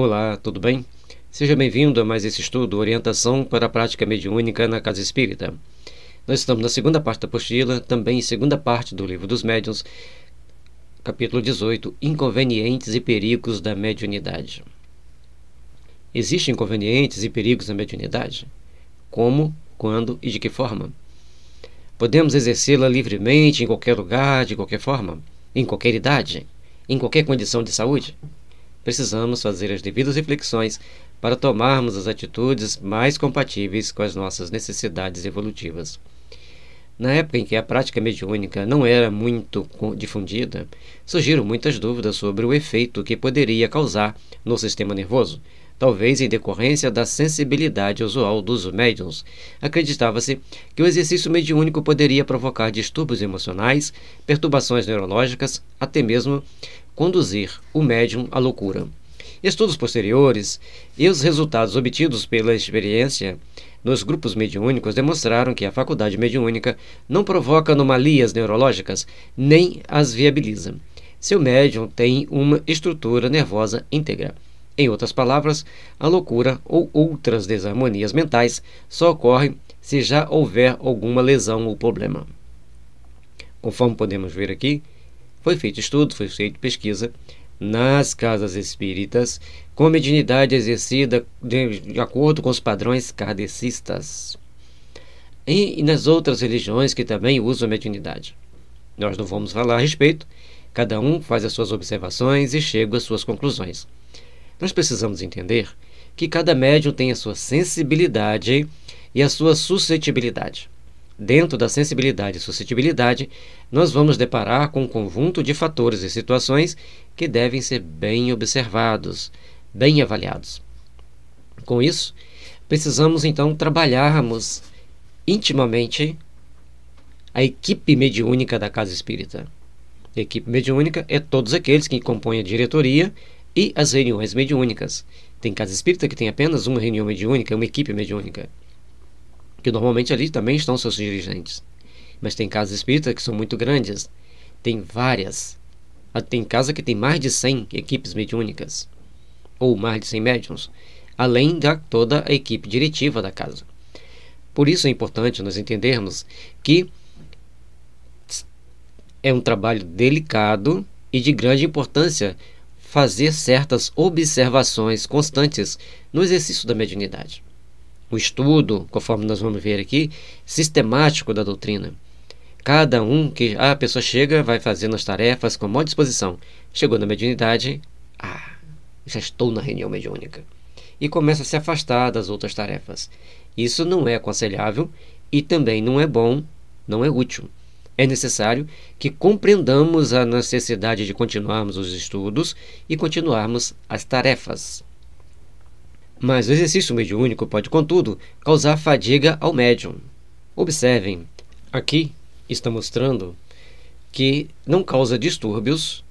Olá, tudo bem? Seja bem-vindo a mais esse estudo Orientação para a Prática Mediúnica na Casa Espírita. Nós estamos na segunda parte da apostila, também segunda parte do Livro dos Médiuns, capítulo 18, Inconvenientes e Perigos da Mediunidade. Existem inconvenientes e perigos na mediunidade? Como, quando e de que forma? Podemos exercê-la livremente em qualquer lugar, de qualquer forma, em qualquer idade, em qualquer condição de saúde? precisamos fazer as devidas reflexões para tomarmos as atitudes mais compatíveis com as nossas necessidades evolutivas. Na época em que a prática mediúnica não era muito difundida, surgiram muitas dúvidas sobre o efeito que poderia causar no sistema nervoso, talvez em decorrência da sensibilidade usual dos médiums. Acreditava-se que o exercício mediúnico poderia provocar distúrbios emocionais, perturbações neurológicas, até mesmo conduzir o médium à loucura. Estudos posteriores e os resultados obtidos pela experiência nos grupos mediúnicos demonstraram que a faculdade mediúnica não provoca anomalias neurológicas nem as viabiliza. Seu médium tem uma estrutura nervosa íntegra. Em outras palavras, a loucura ou outras desarmonias mentais só ocorrem se já houver alguma lesão ou problema. Conforme podemos ver aqui, foi feito estudo, foi feito pesquisa nas casas espíritas com a mediunidade exercida de, de, acordo com os padrões kardecistas e, e nas outras religiões que também usam a mediunidade. Nós não vamos falar a respeito, cada um faz as suas observações e chega às suas conclusões. Nós precisamos entender que cada médium tem a sua sensibilidade e a sua suscetibilidade. Dentro da sensibilidade e suscetibilidade, nós vamos deparar com um conjunto de fatores e situações que devem ser bem observados, bem avaliados. Com isso, precisamos então trabalharmos intimamente a equipe mediúnica da Casa Espírita. A equipe mediúnica é todos aqueles que compõem a diretoria e as reuniões mediúnicas. Tem casa espírita que tem apenas uma reunião mediúnica, uma equipe mediúnica que normalmente ali também estão seus dirigentes. Mas tem casas espíritas que são muito grandes, tem várias. Ah, tem casa que tem mais de 100 equipes mediúnicas, ou mais de 100 médiums, além da toda a equipe diretiva da casa. Por isso é importante nós entendermos que é um trabalho delicado e de grande importância fazer certas observações constantes no exercício da mediunidade o estudo, conforme nós vamos ver aqui, sistemático da doutrina. Cada um que a pessoa chega vai fazendo as tarefas com maior disposição. Chegou na mediunidade, ah, já estou na reunião mediúnica. E começa a se afastar das outras tarefas. Isso não é aconselhável e também não é bom, não é útil. É necessário que compreendamos a necessidade de continuarmos os estudos e continuarmos as tarefas. Mas o exercício mediúnico pode, contudo, causar fadiga ao médium. Observem, aqui está mostrando que não causa distúrbios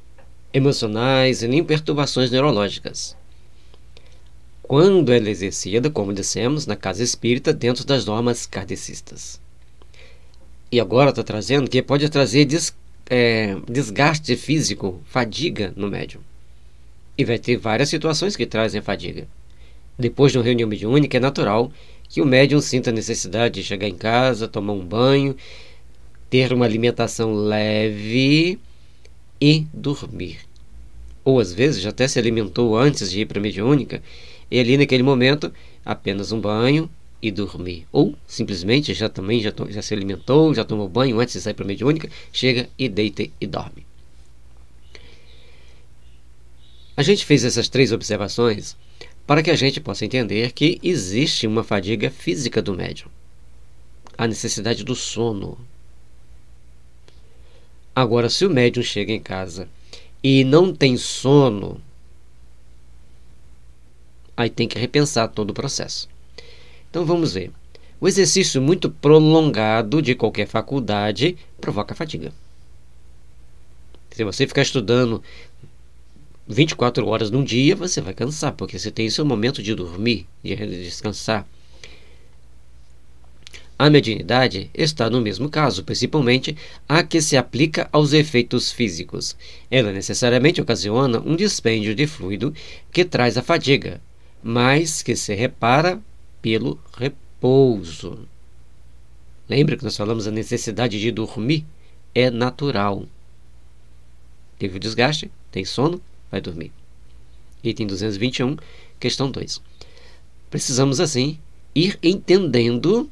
emocionais e nem perturbações neurológicas. Quando ela é exercida, como dissemos, na casa espírita, dentro das normas kardecistas. E agora está trazendo que pode trazer des, é, desgaste físico, fadiga no médium. E vai ter várias situações que trazem fadiga. Depois de uma reunião mediúnica, é natural que o médium sinta a necessidade de chegar em casa, tomar um banho, ter uma alimentação leve e dormir. Ou às vezes já até se alimentou antes de ir para a mediúnica, e ali naquele momento apenas um banho e dormir. Ou simplesmente já também já, já se alimentou, já tomou banho antes de sair para a mediúnica, chega e deita e dorme. A gente fez essas três observações para que a gente possa entender que existe uma fadiga física do médium, a necessidade do sono. Agora, se o médium chega em casa e não tem sono, aí tem que repensar todo o processo. Então vamos ver. O exercício muito prolongado de qualquer faculdade provoca fadiga. Se você ficar estudando 24 horas num dia, você vai cansar, porque você tem seu momento de dormir, de descansar. A mediunidade está no mesmo caso, principalmente a que se aplica aos efeitos físicos. Ela necessariamente ocasiona um dispêndio de fluido que traz a fadiga, mas que se repara pelo repouso. Lembra que nós falamos a necessidade de dormir é natural. Teve desgaste, tem sono, vai dormir. Item 221, questão 2. Precisamos, assim, ir entendendo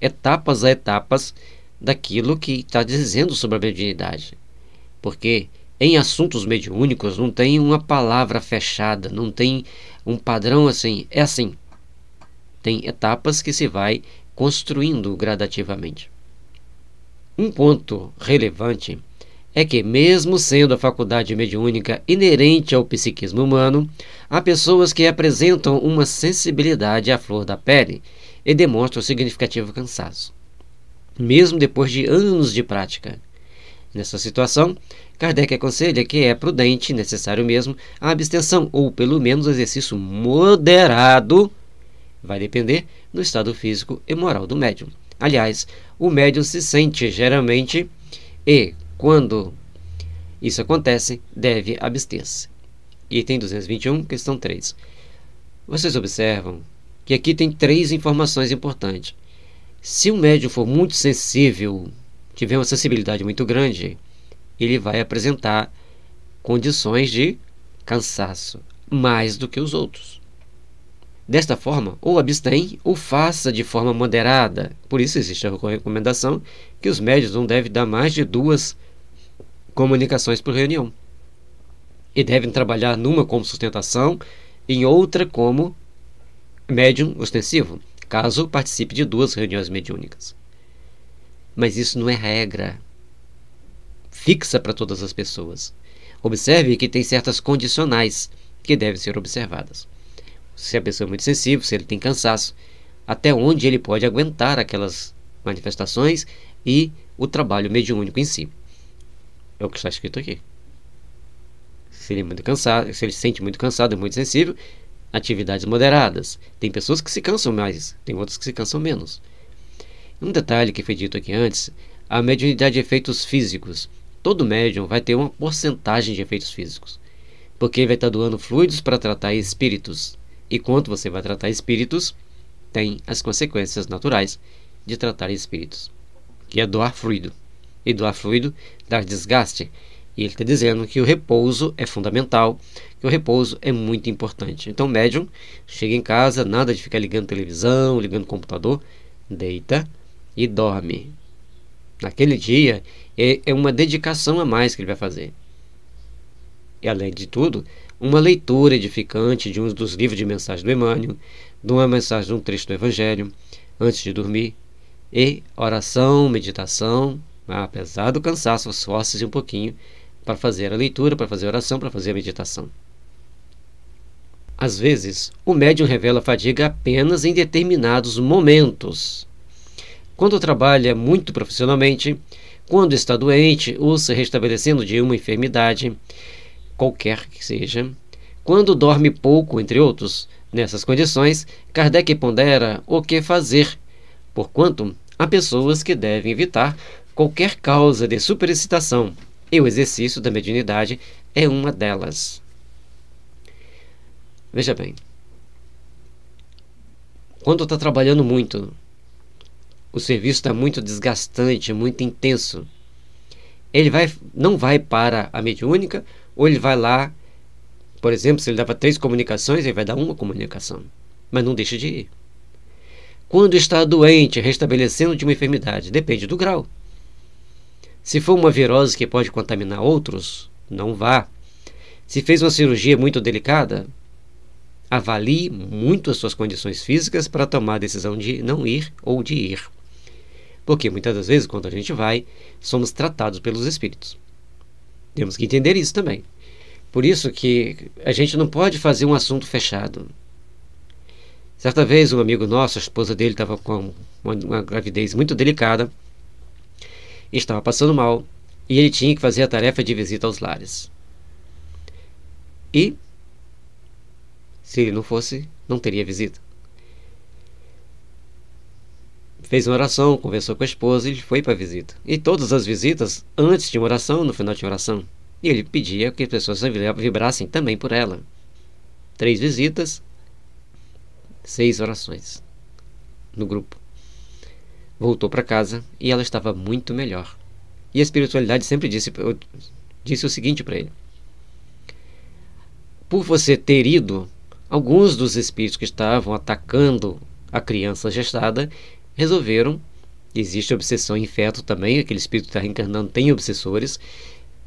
etapas a etapas daquilo que está dizendo sobre a mediunidade. Porque em assuntos mediúnicos não tem uma palavra fechada, não tem um padrão assim, é assim. Tem etapas que se vai construindo gradativamente. Um ponto relevante é que, mesmo sendo a faculdade mediúnica inerente ao psiquismo humano, há pessoas que apresentam uma sensibilidade à flor da pele e demonstram significativo cansaço, mesmo depois de anos de prática. Nessa situação, Kardec aconselha que é prudente, necessário mesmo, a abstenção ou pelo menos exercício moderado, vai depender do estado físico e moral do médium. Aliás, o médium se sente geralmente e quando isso acontece, deve abster-se. Item 221, questão 3. Vocês observam que aqui tem três informações importantes. Se o médium for muito sensível, tiver uma sensibilidade muito grande, ele vai apresentar condições de cansaço mais do que os outros. Desta forma, ou abstém ou faça de forma moderada. Por isso existe a recomendação que os médios não devem dar mais de duas comunicações por reunião. E devem trabalhar numa como sustentação, em outra como médium ostensivo, caso participe de duas reuniões mediúnicas. Mas isso não é regra fixa para todas as pessoas. Observe que tem certas condicionais que devem ser observadas. Se a pessoa é muito sensível, se ele tem cansaço, até onde ele pode aguentar aquelas manifestações e o trabalho mediúnico em si. É o que está escrito aqui. Se ele é muito cansado, se ele se sente muito cansado, é muito sensível, atividades moderadas. Tem pessoas que se cansam mais, tem outras que se cansam menos. Um detalhe que foi dito aqui antes, a mediunidade de efeitos físicos. Todo médium vai ter uma porcentagem de efeitos físicos, porque ele vai estar doando fluidos para tratar espíritos. E quanto você vai tratar espíritos, tem as consequências naturais de tratar espíritos, que é doar fluido e do fluido dar desgaste. E ele está dizendo que o repouso é fundamental, que o repouso é muito importante. Então, médium, chega em casa, nada de ficar ligando televisão, ligando computador, deita e dorme. Naquele dia é, é uma dedicação a mais que ele vai fazer. E além de tudo, uma leitura edificante de um dos livros de mensagem do Emmanuel, de uma mensagem de um trecho do Evangelho, antes de dormir, e oração, meditação, né? Apesar do cansaço, esforce-se um pouquinho para fazer a leitura, para fazer a oração, para fazer a meditação. Às vezes, o médium revela fadiga apenas em determinados momentos. Quando trabalha muito profissionalmente, quando está doente ou se restabelecendo de uma enfermidade, qualquer que seja, quando dorme pouco, entre outros, nessas condições, Kardec pondera o que fazer, porquanto há pessoas que devem evitar qualquer causa de superexcitação, e o exercício da mediunidade é uma delas. Veja bem, quando está trabalhando muito, o serviço está muito desgastante, muito intenso, ele vai, não vai para a mediúnica, ou ele vai lá, por exemplo, se ele dava três comunicações, ele vai dar uma comunicação, mas não deixa de ir. Quando está doente, restabelecendo de uma enfermidade, depende do grau. Se for uma virose que pode contaminar outros, não vá. Se fez uma cirurgia muito delicada, avalie muito as suas condições físicas para tomar a decisão de não ir ou de ir. Porque muitas das vezes, quando a gente vai, somos tratados pelos espíritos. Temos que entender isso também. Por isso que a gente não pode fazer um assunto fechado. Certa vez, um amigo nosso, a esposa dele estava com uma gravidez muito delicada estava passando mal e ele tinha que fazer a tarefa de visita aos lares. E, se ele não fosse, não teria visita. Fez uma oração, conversou com a esposa e ele foi para a visita. E todas as visitas, antes de uma oração, no final de uma oração, e ele pedia que as pessoas vibrassem também por ela. Três visitas, seis orações no grupo. Voltou para casa e ela estava muito melhor. E a espiritualidade sempre disse, disse o seguinte para ele: Por você ter ido, alguns dos espíritos que estavam atacando a criança gestada resolveram. Existe obsessão em feto também, aquele espírito que está reencarnando tem obsessores.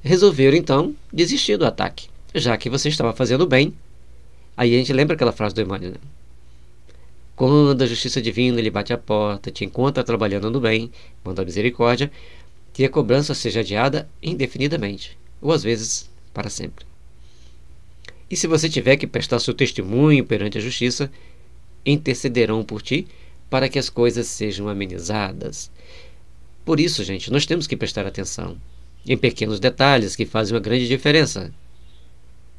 Resolveram então desistir do ataque, já que você estava fazendo bem. Aí a gente lembra aquela frase do Emmanuel: né? Quando a justiça divina lhe bate a porta, te encontra trabalhando no bem, manda a misericórdia, que a cobrança seja adiada indefinidamente, ou às vezes para sempre. E se você tiver que prestar seu testemunho perante a justiça, intercederão por ti para que as coisas sejam amenizadas. Por isso, gente, nós temos que prestar atenção em pequenos detalhes que fazem uma grande diferença.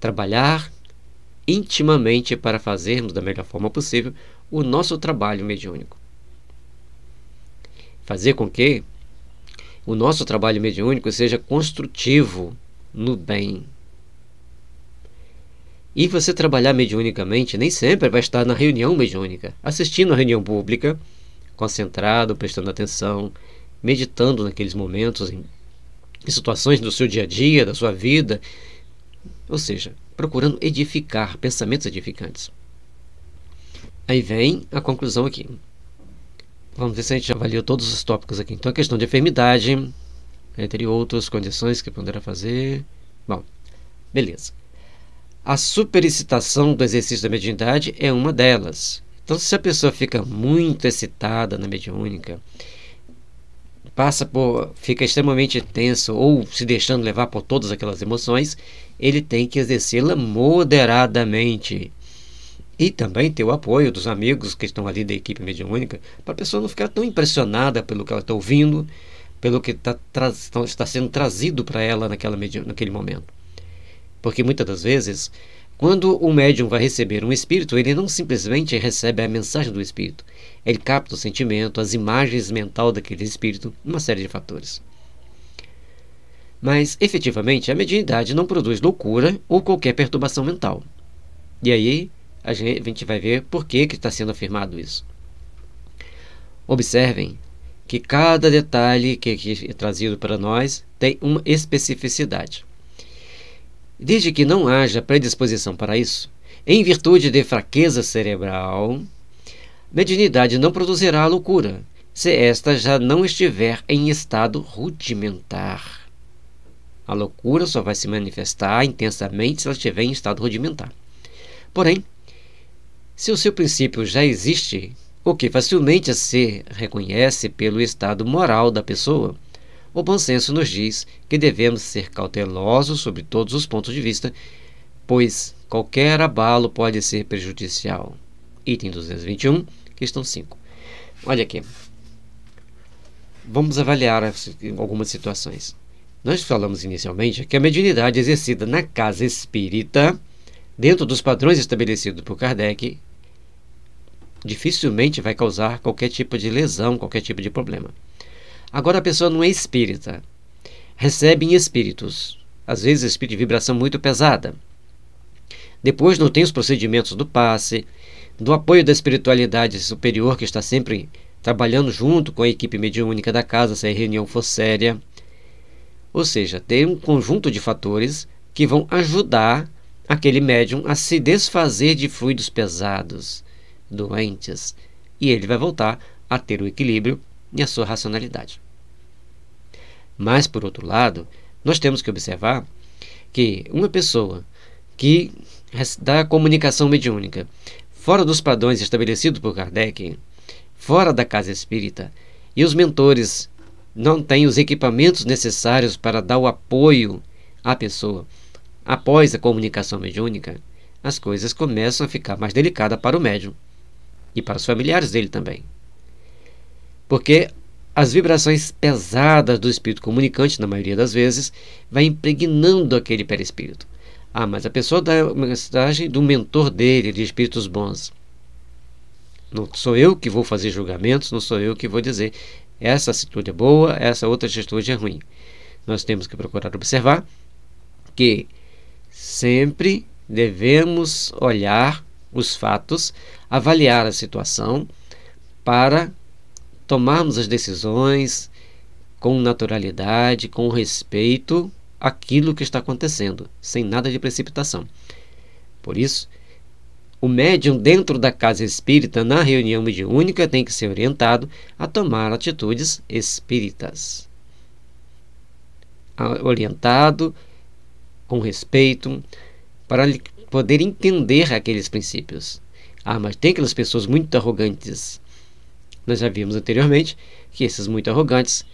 Trabalhar intimamente para fazermos da melhor forma possível o nosso trabalho mediúnico. Fazer com que o nosso trabalho mediúnico seja construtivo no bem. E você trabalhar mediunicamente nem sempre vai estar na reunião mediúnica, assistindo a reunião pública, concentrado, prestando atenção, meditando naqueles momentos, em, em situações do seu dia a dia, da sua vida. Ou seja, procurando edificar pensamentos edificantes. Aí vem a conclusão aqui. Vamos ver se a gente avaliou todos os tópicos aqui. Então, a questão de enfermidade, entre outras condições que poderá fazer. Bom, beleza. A superexcitação do exercício da mediunidade é uma delas. Então, se a pessoa fica muito excitada na mediúnica, passa por, fica extremamente tenso ou se deixando levar por todas aquelas emoções, ele tem que exercê-la moderadamente e também ter o apoio dos amigos que estão ali da equipe mediúnica, para a pessoa não ficar tão impressionada pelo que ela está ouvindo, pelo que tá, tá está sendo trazido para ela naquela, naquele momento. Porque muitas das vezes, quando o médium vai receber um espírito, ele não simplesmente recebe a mensagem do espírito, ele capta o sentimento, as imagens mental daquele espírito, uma série de fatores. Mas, efetivamente, a mediunidade não produz loucura ou qualquer perturbação mental. E aí, a gente vai ver por que está sendo afirmado isso. Observem que cada detalhe que aqui é trazido para nós tem uma especificidade. Desde que não haja predisposição para isso, em virtude de fraqueza cerebral, mediunidade não produzirá loucura, se esta já não estiver em estado rudimentar. A loucura só vai se manifestar intensamente se ela estiver em estado rudimentar. Porém, se o seu princípio já existe, o que facilmente se reconhece pelo estado moral da pessoa, o bom senso nos diz que devemos ser cautelosos sobre todos os pontos de vista, pois qualquer abalo pode ser prejudicial. Item 221, questão 5. Olha aqui. Vamos avaliar algumas situações. Nós falamos inicialmente que a mediunidade exercida na casa espírita dentro dos padrões estabelecidos por Kardec, dificilmente vai causar qualquer tipo de lesão, qualquer tipo de problema. Agora a pessoa não é espírita, recebe em espíritos, às vezes espírito de vibração muito pesada. Depois não tem os procedimentos do passe, do apoio da espiritualidade superior que está sempre trabalhando junto com a equipe mediúnica da casa se a reunião for séria. Ou seja, tem um conjunto de fatores que vão ajudar aquele médium a se desfazer de fluidos pesados, doentes, e ele vai voltar a ter o equilíbrio e a sua racionalidade. Mas, por outro lado, nós temos que observar que uma pessoa que dá comunicação mediúnica, fora dos padrões estabelecidos por Kardec, fora da casa espírita, e os mentores não têm os equipamentos necessários para dar o apoio à pessoa Após a comunicação mediúnica, as coisas começam a ficar mais delicadas para o médium e para os familiares dele também. Porque as vibrações pesadas do espírito comunicante, na maioria das vezes, vai impregnando aquele perispírito. Ah, mas a pessoa dá uma mensagem do mentor dele, de espíritos bons. Não sou eu que vou fazer julgamentos, não sou eu que vou dizer essa atitude é boa, essa outra atitude é ruim. Nós temos que procurar observar que Sempre devemos olhar os fatos, avaliar a situação para tomarmos as decisões com naturalidade, com respeito àquilo que está acontecendo, sem nada de precipitação. Por isso, o médium dentro da casa espírita, na reunião mediúnica, tem que ser orientado a tomar atitudes espíritas. Orientado com respeito, para poder entender aqueles princípios. Ah, mas tem aquelas pessoas muito arrogantes. Nós já vimos anteriormente que esses muito arrogantes,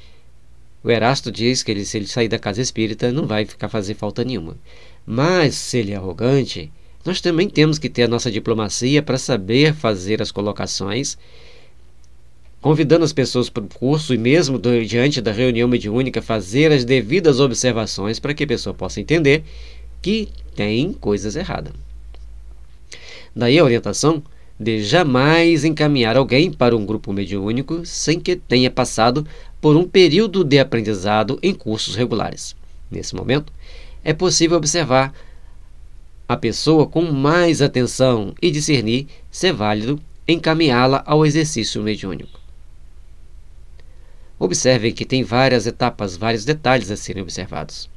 o Erasto diz que ele, se ele sair da casa espírita não vai ficar fazer falta nenhuma. Mas se ele é arrogante, nós também temos que ter a nossa diplomacia para saber fazer as colocações convidando as pessoas para o curso e mesmo diante da reunião mediúnica fazer as devidas observações para que a pessoa possa entender que tem coisas erradas. Daí a orientação de jamais encaminhar alguém para um grupo mediúnico sem que tenha passado por um período de aprendizado em cursos regulares. Nesse momento, é possível observar a pessoa com mais atenção e discernir se é válido encaminhá-la ao exercício mediúnico. Observem que tem várias etapas, vários detalhes a serem observados.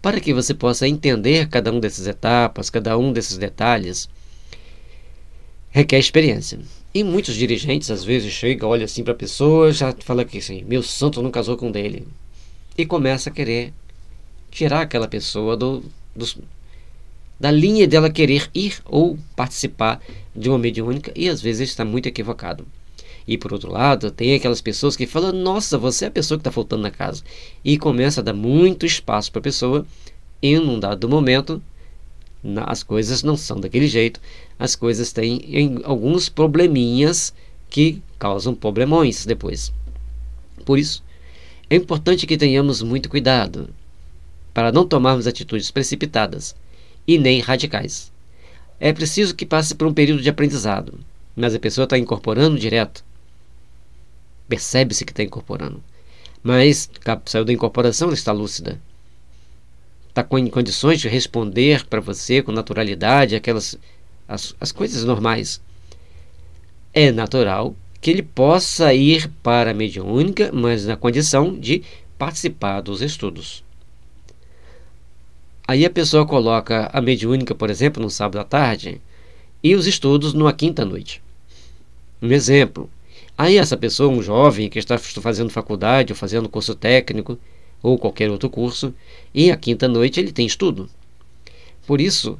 Para que você possa entender cada um dessas etapas, cada um desses detalhes, requer experiência. E muitos dirigentes às vezes chegam, olham assim para a pessoa, já fala que assim, meu santo não casou com dele. E começa a querer tirar aquela pessoa do, do, da linha dela querer ir ou participar de uma mediúnica e às vezes está muito equivocado. E por outro lado, tem aquelas pessoas que falam: Nossa, você é a pessoa que está faltando na casa. E começa a dar muito espaço para a pessoa. E num dado momento, as coisas não são daquele jeito. As coisas têm alguns probleminhas que causam problemões depois. Por isso, é importante que tenhamos muito cuidado para não tomarmos atitudes precipitadas e nem radicais. É preciso que passe por um período de aprendizado, mas a pessoa está incorporando direto Percebe-se que está incorporando. Mas saiu da incorporação, ela está lúcida. Está com, em condições de responder para você com naturalidade aquelas as, as coisas normais. É natural que ele possa ir para a mediúnica, mas na condição de participar dos estudos. Aí a pessoa coloca a mediúnica, por exemplo, no sábado à tarde e os estudos numa quinta noite. Um exemplo, Aí essa pessoa, um jovem que está fazendo faculdade ou fazendo curso técnico ou qualquer outro curso, e a quinta noite ele tem estudo. Por isso,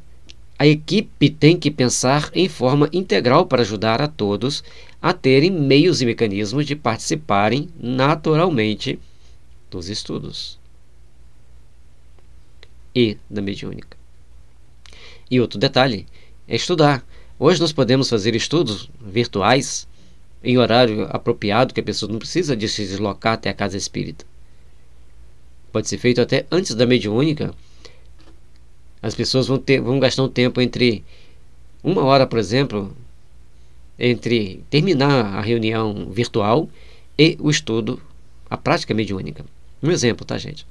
a equipe tem que pensar em forma integral para ajudar a todos a terem meios e mecanismos de participarem naturalmente dos estudos e da mediúnica. E outro detalhe é estudar. Hoje nós podemos fazer estudos virtuais em horário apropriado, que a pessoa não precisa de se deslocar até a casa espírita. Pode ser feito até antes da mediúnica. As pessoas vão, ter, vão gastar um tempo entre uma hora, por exemplo, entre terminar a reunião virtual e o estudo, a prática mediúnica. Um exemplo, tá, gente?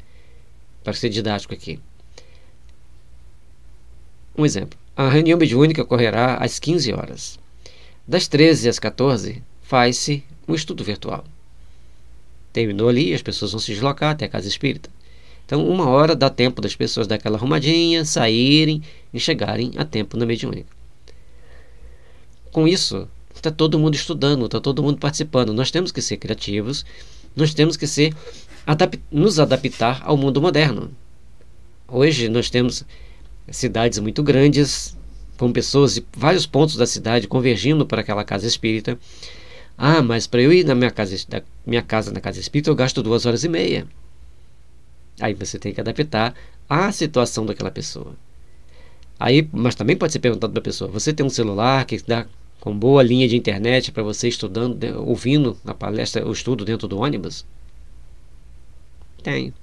Para ser didático aqui. Um exemplo. A reunião mediúnica ocorrerá às 15 horas. Das 13 às 14, faz-se um estudo virtual. Terminou ali, as pessoas vão se deslocar até a casa espírita. Então, uma hora dá tempo das pessoas daquela arrumadinha, saírem e chegarem a tempo na mediúnica. Com isso, está todo mundo estudando, está todo mundo participando. Nós temos que ser criativos, nós temos que ser adap nos adaptar ao mundo moderno. Hoje nós temos cidades muito grandes, com pessoas de vários pontos da cidade convergindo para aquela casa espírita. Ah, mas para eu ir na minha casa, da minha casa na casa espírita, eu gasto duas horas e meia. Aí você tem que adaptar à situação daquela pessoa. Aí, mas também pode ser perguntado para a pessoa: você tem um celular que dá com boa linha de internet para você estudando, ouvindo a palestra, o estudo dentro do ônibus? Tenho.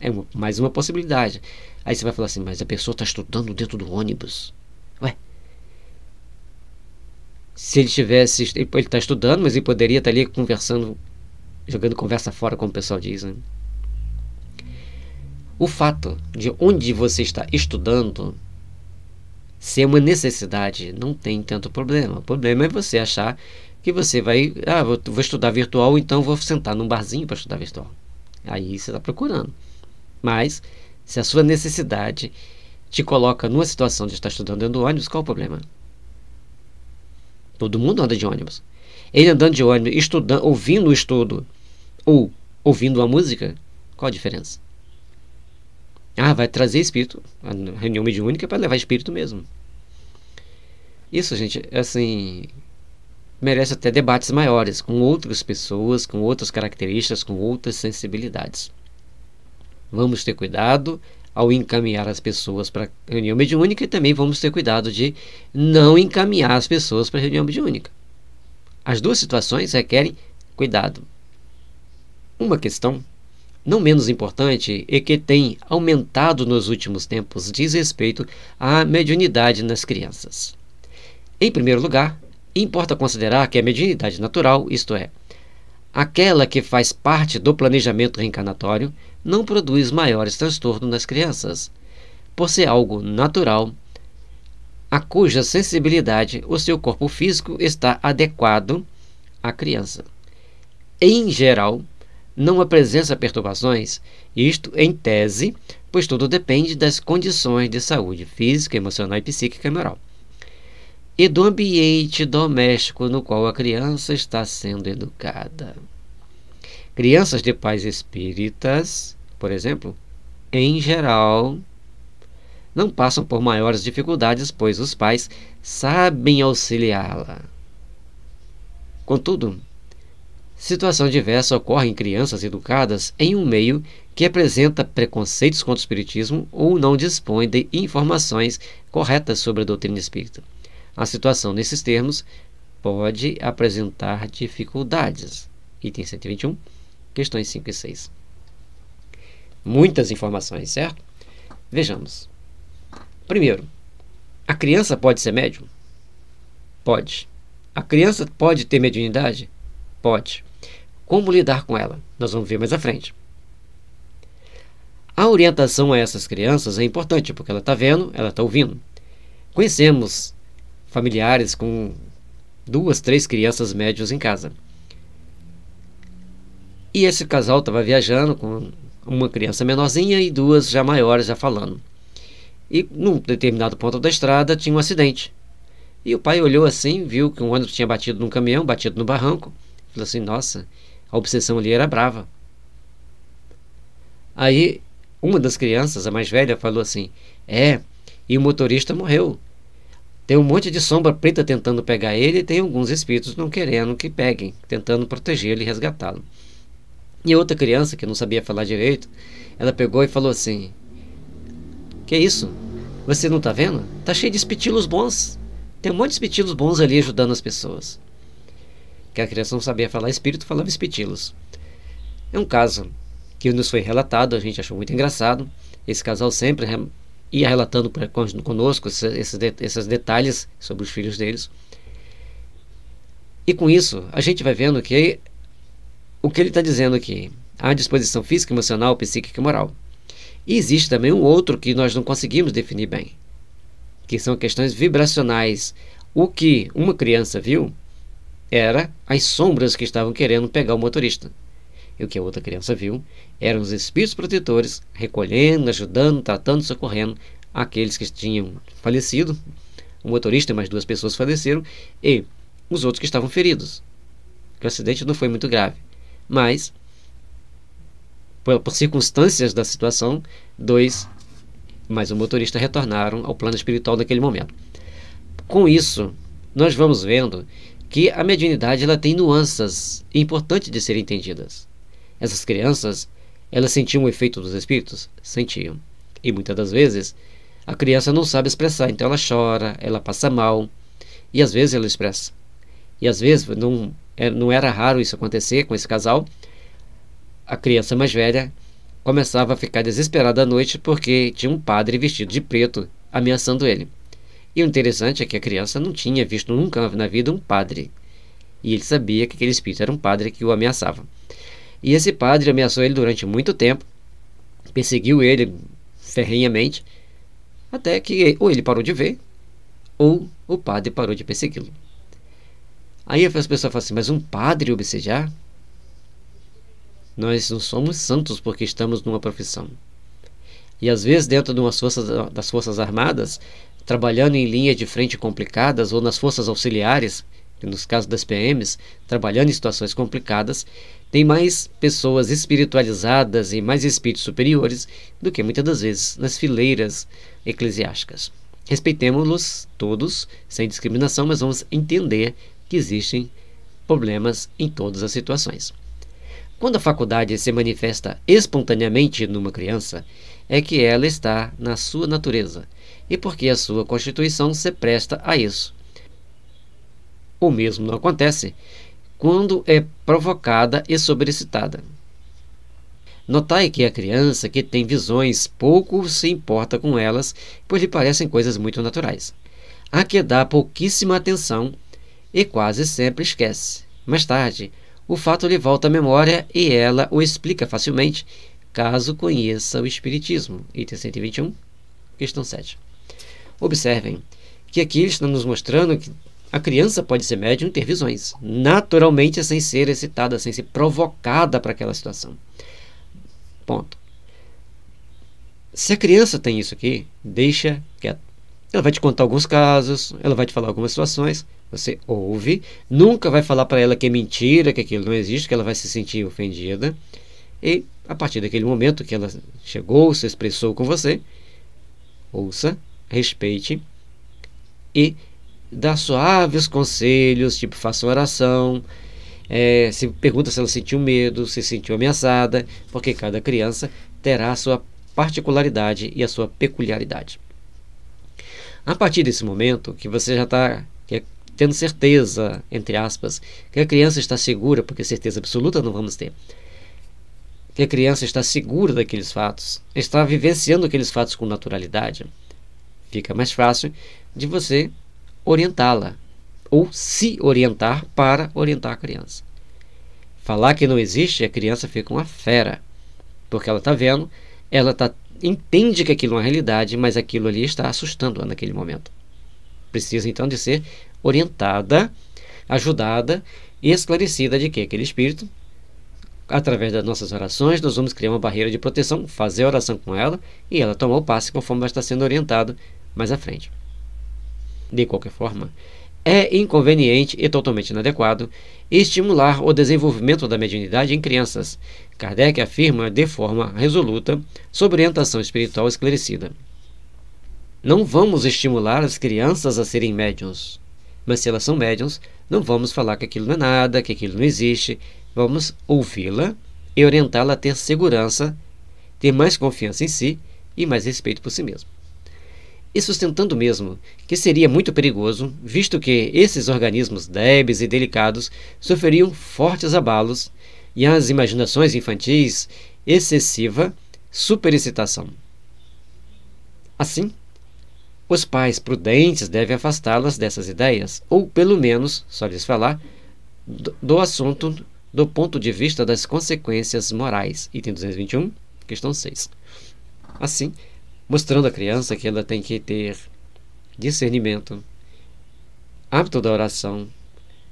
É uma, mais uma possibilidade. Aí você vai falar assim: mas a pessoa está estudando dentro do ônibus se ele estivesse Ele está estudando, mas ele poderia estar tá ali conversando, jogando conversa fora, como o pessoal diz. Né? O fato de onde você está estudando ser é uma necessidade não tem tanto problema. O problema é você achar que você vai. Ah, vou, vou estudar virtual, então vou sentar num barzinho para estudar virtual. Aí você está procurando. Mas, se a sua necessidade te coloca numa situação de estar estudando dentro do ônibus, qual o problema? Todo mundo anda de ônibus. Ele andando de ônibus, estudando, ouvindo o estudo ou ouvindo a música, qual a diferença? Ah, vai trazer espírito. A reunião mediúnica é para levar espírito mesmo. Isso, gente, é assim, merece até debates maiores com outras pessoas, com outras características, com outras sensibilidades. Vamos ter cuidado ao encaminhar as pessoas para reunião mediúnica e também vamos ter cuidado de não encaminhar as pessoas para reunião mediúnica. As duas situações requerem cuidado. Uma questão não menos importante e é que tem aumentado nos últimos tempos diz respeito à mediunidade nas crianças. Em primeiro lugar, importa considerar que a mediunidade natural, isto é, aquela que faz parte do planejamento reencarnatório, não produz maiores transtornos nas crianças, por ser algo natural, a cuja sensibilidade o seu corpo físico está adequado à criança. Em geral, não apresenta perturbações, isto em tese, pois tudo depende das condições de saúde física, emocional e psíquica e moral e do ambiente doméstico no qual a criança está sendo educada. Crianças de pais espíritas, por exemplo, em geral, não passam por maiores dificuldades, pois os pais sabem auxiliá-la. Contudo, situação diversa ocorre em crianças educadas em um meio que apresenta preconceitos contra o espiritismo ou não dispõe de informações corretas sobre a doutrina espírita. A situação nesses termos pode apresentar dificuldades. Item 121, questões 5 e 6. Muitas informações, certo? Vejamos. Primeiro, a criança pode ser médium? Pode. A criança pode ter mediunidade? Pode. Como lidar com ela? Nós vamos ver mais à frente. A orientação a essas crianças é importante, porque ela está vendo, ela está ouvindo. Conhecemos familiares com duas, três crianças médias em casa. E esse casal estava viajando com uma criança menorzinha e duas já maiores já falando. E num determinado ponto da estrada tinha um acidente. E o pai olhou assim, viu que um ônibus tinha batido num caminhão, batido no barranco. Falou assim: nossa, a obsessão ali era brava. Aí uma das crianças, a mais velha, falou assim: é, e o motorista morreu. Tem um monte de sombra preta tentando pegar ele e tem alguns espíritos não querendo que peguem, tentando protegê-lo e resgatá-lo. E outra criança, que não sabia falar direito, ela pegou e falou assim: Que isso? Você não tá vendo? Tá cheio de espitilos bons. Tem um monte de espitilos bons ali ajudando as pessoas. Que a criança não sabia falar espírito, falava espitilos. É um caso que nos foi relatado, a gente achou muito engraçado. Esse casal sempre ia relatando pra, conosco esses, esses, detalhes sobre os filhos deles. E com isso, a gente vai vendo que o que ele está dizendo aqui, a disposição física, emocional, psíquica e moral. E existe também um outro que nós não conseguimos definir bem, que são questões vibracionais. O que uma criança viu era as sombras que estavam querendo pegar o motorista. E o que a outra criança viu eram os espíritos protetores recolhendo, ajudando, tratando, socorrendo aqueles que tinham falecido. O motorista e mais duas pessoas faleceram e os outros que estavam feridos. o acidente não foi muito grave, mas por, por circunstâncias da situação, dois mais o motorista retornaram ao plano espiritual naquele momento. Com isso, nós vamos vendo que a mediunidade ela tem nuances importantes de serem entendidas. Essas crianças, elas sentiam o efeito dos espíritos? Sentiam. E muitas das vezes, a criança não sabe expressar, então ela chora, ela passa mal, e às vezes ela expressa. E às vezes, não, é, não era raro isso acontecer com esse casal, a criança mais velha começava a ficar desesperada à noite porque tinha um padre vestido de preto ameaçando ele. E o interessante é que a criança não tinha visto nunca na vida um padre. E ele sabia que aquele espírito era um padre que o ameaçava. E esse padre ameaçou ele durante muito tempo, perseguiu ele ferrenhamente, até que ou ele parou de ver, ou o padre parou de persegui-lo. Aí as pessoas falam assim, mas um padre obsejar? Nós não somos santos porque estamos numa profissão. E às vezes dentro de umas forças, das forças armadas, trabalhando em linhas de frente complicadas ou nas forças auxiliares, que nos casos das PMs, trabalhando em situações complicadas, tem mais pessoas espiritualizadas e mais espíritos superiores do que muitas das vezes nas fileiras eclesiásticas. Respeitemos-los todos, sem discriminação, mas vamos entender que existem problemas em todas as situações. Quando a faculdade se manifesta espontaneamente numa criança, é que ela está na sua natureza e porque a sua constituição se presta a isso. O mesmo não acontece quando é provocada e sobrecitada. Notai que a criança que tem visões pouco se importa com elas, pois lhe parecem coisas muito naturais. A que dá pouquíssima atenção e quase sempre esquece. Mais tarde, o fato lhe volta à memória e ela o explica facilmente, caso conheça o Espiritismo. Item 121, questão 7. Observem que aqui ele está nos mostrando que a criança pode ser médium e ter visões, naturalmente sem ser excitada, sem ser provocada para aquela situação. Ponto. Se a criança tem isso aqui, deixa quieto. Ela vai te contar alguns casos, ela vai te falar algumas situações, você ouve, nunca vai falar para ela que é mentira, que aquilo não existe, que ela vai se sentir ofendida. E a partir daquele momento que ela chegou, se expressou com você, ouça, respeite e dá suaves conselhos, tipo faça uma oração, é, se pergunta se ela sentiu medo, se sentiu ameaçada, porque cada criança terá a sua particularidade e a sua peculiaridade. A partir desse momento que você já está é, tendo certeza, entre aspas, que a criança está segura, porque certeza absoluta não vamos ter, que a criança está segura daqueles fatos, está vivenciando aqueles fatos com naturalidade, fica mais fácil de você orientá-la ou se orientar para orientar a criança. Falar que não existe, a criança fica uma fera, porque ela está vendo, ela tá, entende que aquilo é uma realidade, mas aquilo ali está assustando-a naquele momento. Precisa então de ser orientada, ajudada e esclarecida de que aquele espírito, através das nossas orações, nós vamos criar uma barreira de proteção, fazer a oração com ela e ela tomar o passe conforme vai estar sendo orientado mais à frente. De qualquer forma, é inconveniente e totalmente inadequado estimular o desenvolvimento da mediunidade em crianças. Kardec afirma de forma resoluta sobre orientação espiritual esclarecida. Não vamos estimular as crianças a serem médiuns. Mas se elas são médiuns, não vamos falar que aquilo não é nada, que aquilo não existe. Vamos ouvi-la e orientá-la a ter segurança, ter mais confiança em si e mais respeito por si mesmo e sustentando mesmo que seria muito perigoso, visto que esses organismos débeis e delicados sofreriam fortes abalos e as imaginações infantis excessiva superexcitação. Assim, os pais prudentes devem afastá-las dessas ideias, ou pelo menos só lhes falar do assunto do ponto de vista das consequências morais. Item 221, questão 6. Assim, mostrando à criança que ela tem que ter discernimento, hábito da oração,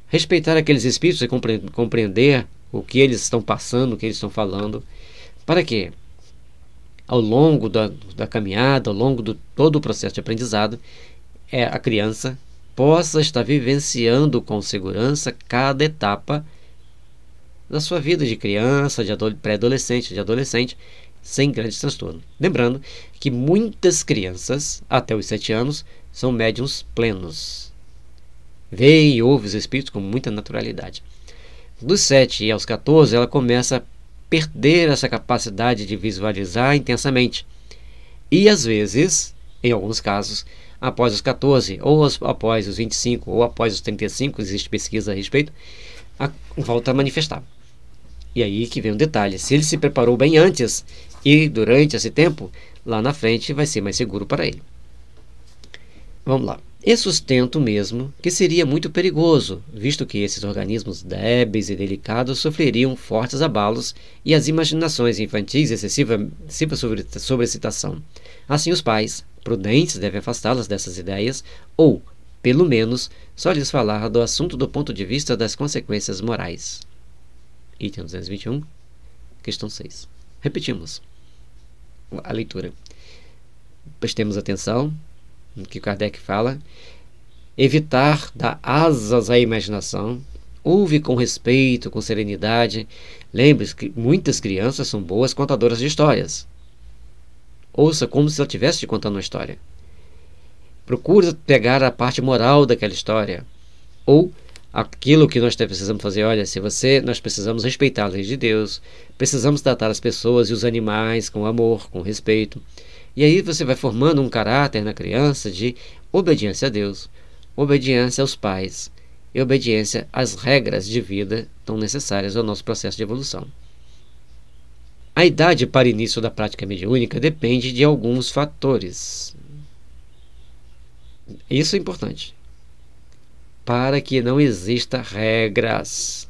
respeitar aqueles espíritos e compreender o que eles estão passando, o que eles estão falando, para que ao longo da, da caminhada, ao longo de todo o processo de aprendizado, é, a criança possa estar vivenciando com segurança cada etapa da sua vida de criança, de pré-adolescente, de adolescente, sem grandes transtornos. Lembrando que muitas crianças, até os 7 anos, são médiums plenos. Veem e ouvem os espíritos com muita naturalidade. Dos 7 aos 14, ela começa a perder essa capacidade de visualizar intensamente. E às vezes, em alguns casos, após os 14, ou após os 25, ou após os 35, existe pesquisa a respeito, a, volta a manifestar. E aí que vem um detalhe: se ele se preparou bem antes e durante esse tempo, lá na frente vai ser mais seguro para ele. Vamos lá. E sustento mesmo que seria muito perigoso, visto que esses organismos débeis e delicados sofreriam fortes abalos e as imaginações infantis excessiva, excessiva sobreexcitação. Assim, os pais, prudentes, devem afastá-las dessas ideias ou, pelo menos, só lhes falar do assunto do ponto de vista das consequências morais item 221, questão 6. Repetimos a leitura. Prestemos atenção no que Kardec fala. Evitar dar asas à imaginação. Ouve com respeito, com serenidade. Lembre-se que muitas crianças são boas contadoras de histórias. Ouça como se ela estivesse te contando uma história. Procura pegar a parte moral daquela história. Ou aquilo que nós precisamos fazer, olha, se você, nós precisamos respeitar as leis de Deus, precisamos tratar as pessoas e os animais com amor, com respeito. E aí você vai formando um caráter na criança de obediência a Deus, obediência aos pais e obediência às regras de vida tão necessárias ao nosso processo de evolução. A idade para início da prática mediúnica depende de alguns fatores. Isso é importante para que não exista regras.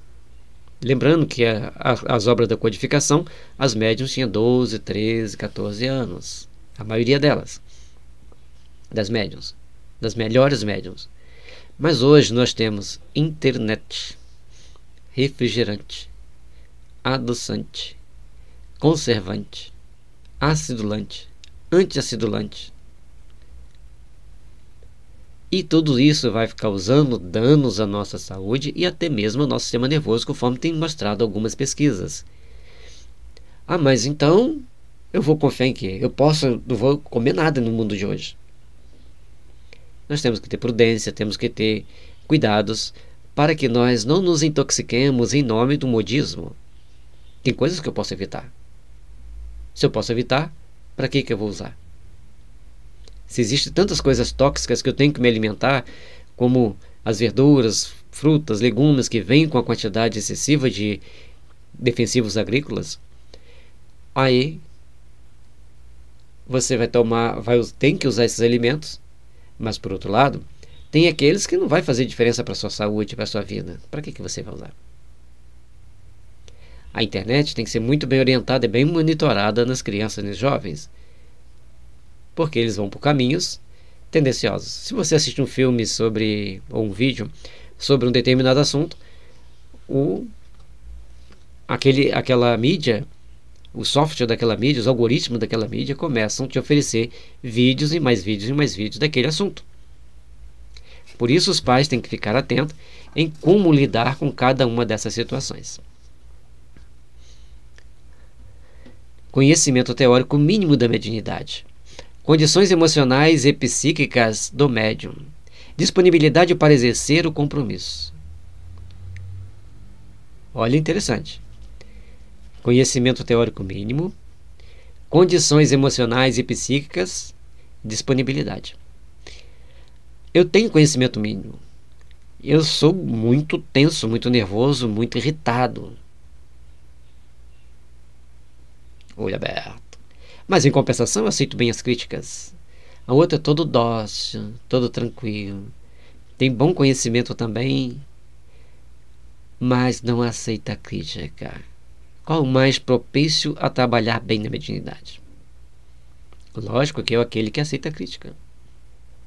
Lembrando que a, a, as obras da codificação, as médiums tinham 12, 13, 14 anos. A maioria delas. Das médiums. Das melhores médiums. Mas hoje nós temos internet, refrigerante, adoçante, conservante, acidulante, antiacidulante, e tudo isso vai causando danos à nossa saúde e até mesmo ao nosso sistema nervoso, conforme tem mostrado algumas pesquisas. Ah, mas então eu vou confiar em quê? Eu posso, não vou comer nada no mundo de hoje. Nós temos que ter prudência, temos que ter cuidados para que nós não nos intoxiquemos em nome do modismo. Tem coisas que eu posso evitar. Se eu posso evitar, para que, que eu vou usar? se existem tantas coisas tóxicas que eu tenho que me alimentar, como as verduras, frutas, legumes que vêm com a quantidade excessiva de defensivos agrícolas, aí você vai tomar, vai, tem que usar esses alimentos, mas por outro lado, tem aqueles que não vai fazer diferença para sua saúde, para sua vida. Para que, que você vai usar? A internet tem que ser muito bem orientada e bem monitorada nas crianças e nos jovens porque eles vão por caminhos tendenciosos. Se você assiste um filme sobre ou um vídeo sobre um determinado assunto, o aquele aquela mídia, o software daquela mídia, os algoritmos daquela mídia começam a te oferecer vídeos e mais vídeos e mais vídeos daquele assunto. Por isso os pais têm que ficar atentos em como lidar com cada uma dessas situações. Conhecimento teórico mínimo da mediunidade. Condições emocionais e psíquicas do médium. Disponibilidade para exercer o compromisso. Olha, interessante. Conhecimento teórico mínimo. Condições emocionais e psíquicas. Disponibilidade. Eu tenho conhecimento mínimo. Eu sou muito tenso, muito nervoso, muito irritado. Olho aberto. Mas em compensação, eu aceito bem as críticas. A outra é todo dócil, todo tranquilo. Tem bom conhecimento também, mas não aceita a crítica. Qual o mais propício a trabalhar bem na mediunidade? Lógico que é aquele que aceita a crítica.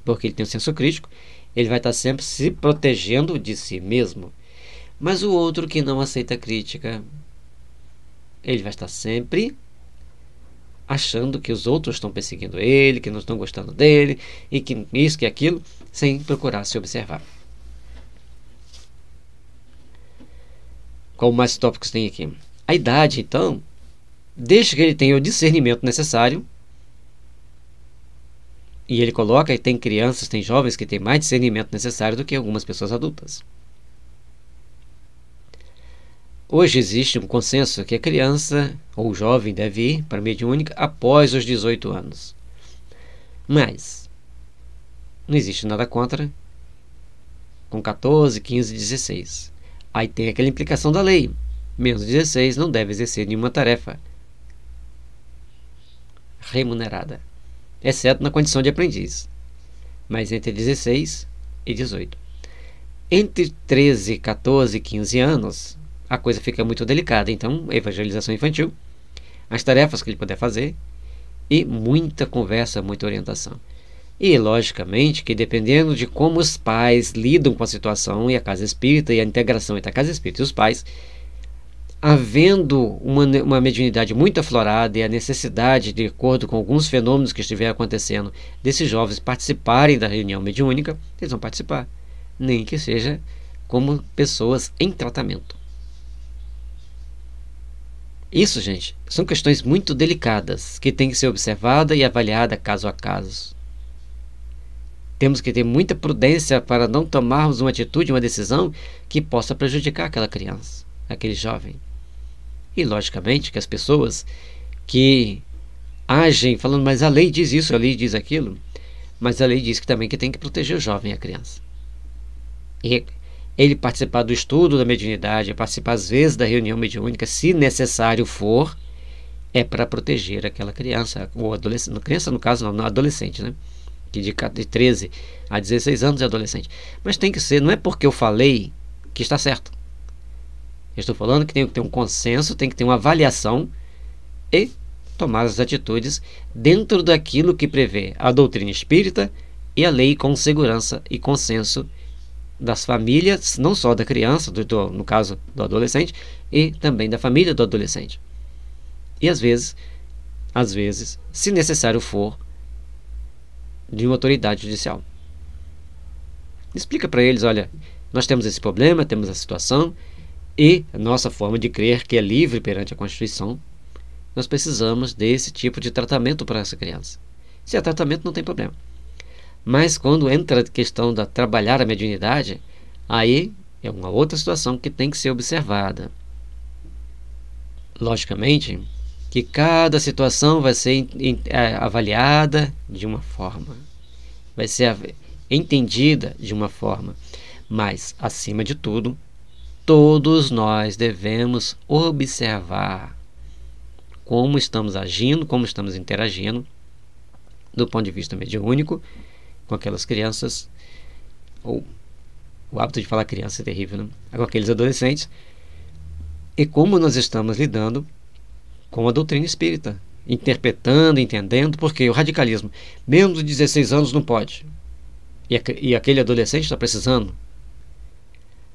Porque ele tem um senso crítico, ele vai estar sempre se protegendo de si mesmo. Mas o outro que não aceita a crítica, ele vai estar sempre achando que os outros estão perseguindo ele, que não estão gostando dele e que isso, que aquilo, sem procurar se observar. Qual mais tópicos tem aqui? A idade, então, deixa que ele tenha o discernimento necessário. E ele coloca, e tem crianças, tem jovens que têm mais discernimento necessário do que algumas pessoas adultas. Hoje existe um consenso que a criança ou jovem deve ir para a mediúnica após os 18 anos. Mas não existe nada contra com 14, 15, 16. Aí tem aquela implicação da lei. Menos 16 não deve exercer nenhuma tarefa remunerada, exceto na condição de aprendiz. Mas entre 16 e 18. Entre 13, 14 e 15 anos, a coisa fica muito delicada. Então, evangelização infantil, as tarefas que ele puder fazer e muita conversa, muita orientação. E, logicamente, que dependendo de como os pais lidam com a situação e a casa espírita e a integração entre a casa espírita e os pais, havendo uma, uma mediunidade muito aflorada e a necessidade, de acordo com alguns fenômenos que estiver acontecendo, desses jovens participarem da reunião mediúnica, eles vão participar, nem que seja como pessoas em tratamento. Isso, gente, são questões muito delicadas que têm que ser observada e avaliada caso a caso. Temos que ter muita prudência para não tomarmos uma atitude, uma decisão que possa prejudicar aquela criança, aquele jovem. E logicamente que as pessoas que agem falando, mas a lei diz isso, a lei diz aquilo, mas a lei diz que também que tem que proteger o jovem e a criança. E ele participar do estudo da mediunidade, participar às vezes da reunião mediúnica, se necessário for, é para proteger aquela criança, ou adolescente, criança no caso, não, adolescente, né? Que de, de 13 a 16 anos é adolescente. Mas tem que ser, não é porque eu falei que está certo. Eu estou falando que tem que ter um consenso, tem que ter uma avaliação e tomar as atitudes dentro daquilo que prevê a doutrina espírita e a lei com segurança e consenso das famílias, não só da criança, do, do, no caso do adolescente, e também da família do adolescente. E às vezes, às vezes, se necessário for, de uma autoridade judicial. Explica para eles, olha, nós temos esse problema, temos a situação e a nossa forma de crer que é livre perante a Constituição, nós precisamos desse tipo de tratamento para essa criança. Se é tratamento, não tem problema. Mas quando entra a questão da trabalhar a mediunidade, aí é uma outra situação que tem que ser observada. Logicamente que cada situação vai ser é, avaliada de uma forma, vai ser entendida de uma forma, mas acima de tudo, todos nós devemos observar como estamos agindo, como estamos interagindo do ponto de vista mediúnico com aquelas crianças, ou o hábito de falar criança é terrível, né? com aqueles adolescentes, e como nós estamos lidando com a doutrina espírita, interpretando, entendendo, porque o radicalismo, mesmo de 16 anos, não pode. E, e aquele adolescente está precisando.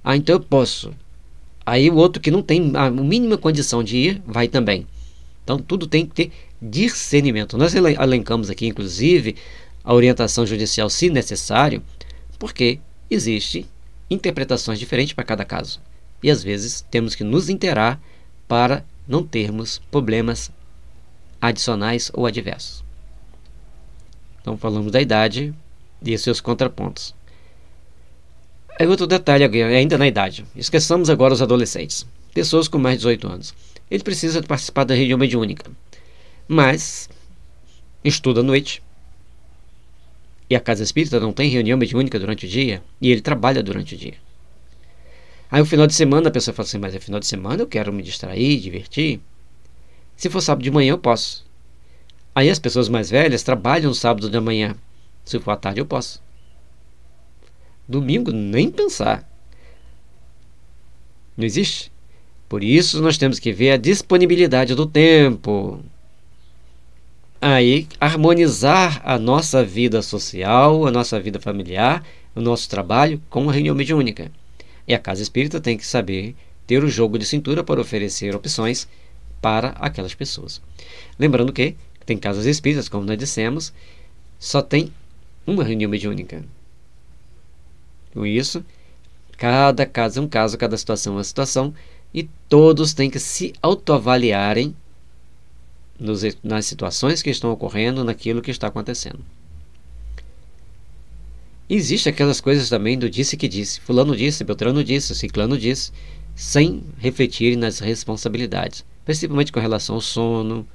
Ah, então eu posso. Aí o outro que não tem a mínima condição de ir, vai também. Então tudo tem que ter discernimento. Nós elencamos aqui, inclusive, a orientação judicial se necessário, porque existe interpretações diferentes para cada caso. E às vezes temos que nos interar para não termos problemas adicionais ou adversos. Então falamos da idade e seus contrapontos. Aí outro detalhe ainda na idade. Esqueçamos agora os adolescentes, pessoas com mais de 18 anos. Eles precisam participar da reunião mediúnica, mas estuda à noite, e a casa espírita não tem reunião mediúnica durante o dia e ele trabalha durante o dia. Aí o final de semana a pessoa fala assim: Mas é final de semana, eu quero me distrair, divertir. Se for sábado de manhã, eu posso. Aí as pessoas mais velhas trabalham sábado de manhã. Se for à tarde, eu posso. Domingo, nem pensar. Não existe? Por isso, nós temos que ver a disponibilidade do tempo aí harmonizar a nossa vida social, a nossa vida familiar, o nosso trabalho com a reunião mediúnica. E a casa espírita tem que saber ter o jogo de cintura para oferecer opções para aquelas pessoas. Lembrando que tem casas espíritas, como nós dissemos, só tem uma reunião mediúnica. Com isso, cada caso é um caso, cada situação é uma situação, e todos têm que se autoavaliarem nos, nas situações que estão ocorrendo, naquilo que está acontecendo. Existem aquelas coisas também do disse que disse. Fulano disse, Beltrano disse, Ciclano disse, sem refletirem nas responsabilidades, principalmente com relação ao sono,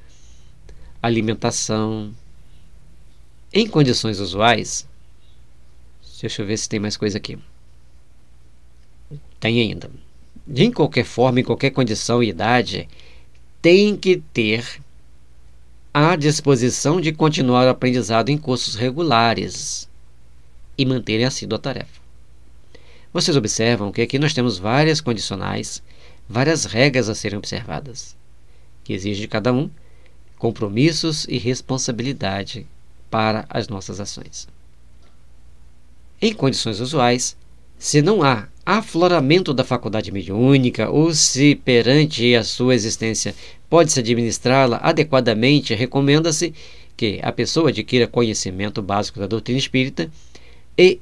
alimentação. Em condições usuais, deixa eu ver se tem mais coisa aqui. Tem ainda. De qualquer forma, em qualquer condição e idade, tem que ter à disposição de continuar o aprendizado em cursos regulares e manterem assíduo a tarefa. Vocês observam que aqui nós temos várias condicionais, várias regras a serem observadas, que exigem de cada um compromissos e responsabilidade para as nossas ações. Em condições usuais, se não há afloramento da faculdade mediúnica ou se perante a sua existência pode-se administrá-la adequadamente, recomenda-se que a pessoa adquira conhecimento básico da doutrina espírita e